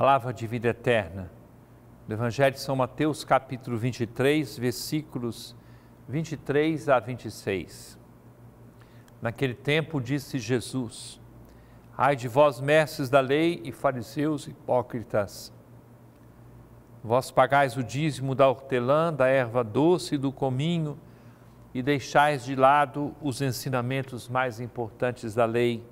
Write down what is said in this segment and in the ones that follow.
Palavra de vida eterna. Do Evangelho de São Mateus, capítulo 23, versículos 23 a 26. Naquele tempo disse Jesus: Ai de vós, mestres da lei e fariseus hipócritas, vós pagais o dízimo da hortelã, da erva doce e do cominho, e deixais de lado os ensinamentos mais importantes da lei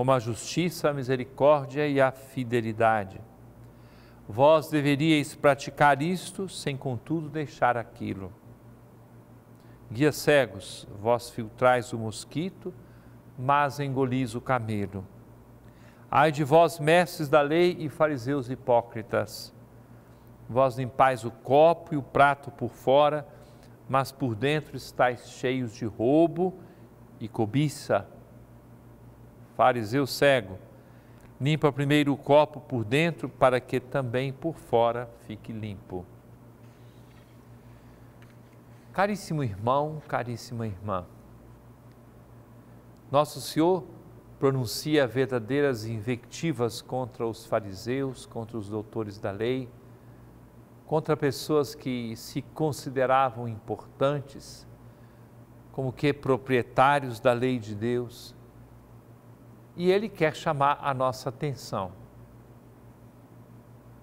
como a justiça, a misericórdia e a fidelidade. Vós deveríeis praticar isto, sem contudo deixar aquilo. Guia cegos, vós filtrais o mosquito, mas engolis o camelo. Ai de vós, mestres da lei e fariseus hipócritas, vós limpais o copo e o prato por fora, mas por dentro estáis cheios de roubo e cobiça fariseu cego, limpa primeiro o copo por dentro, para que também por fora fique limpo. Caríssimo irmão, caríssima irmã, Nosso Senhor pronuncia verdadeiras invectivas contra os fariseus, contra os doutores da lei, contra pessoas que se consideravam importantes, como que proprietários da lei de Deus, e ele quer chamar a nossa atenção.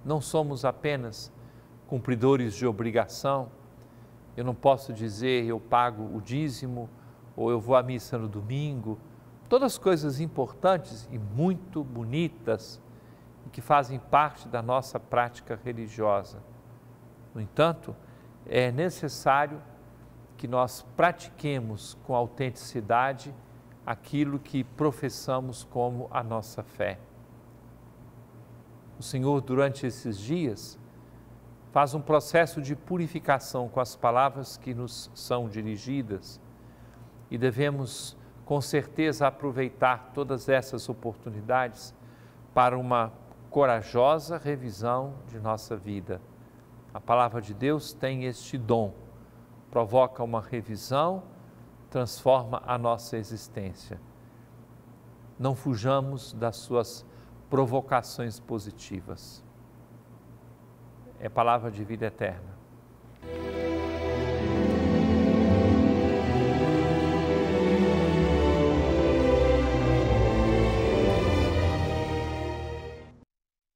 Não somos apenas cumpridores de obrigação. Eu não posso dizer eu pago o dízimo ou eu vou à missa no domingo. Todas coisas importantes e muito bonitas que fazem parte da nossa prática religiosa. No entanto, é necessário que nós pratiquemos com autenticidade aquilo que professamos como a nossa fé. O Senhor, durante esses dias, faz um processo de purificação com as palavras que nos são dirigidas e devemos, com certeza, aproveitar todas essas oportunidades para uma corajosa revisão de nossa vida. A palavra de Deus tem este dom, provoca uma revisão transforma a nossa existência. Não fujamos das suas provocações positivas. É palavra de vida eterna.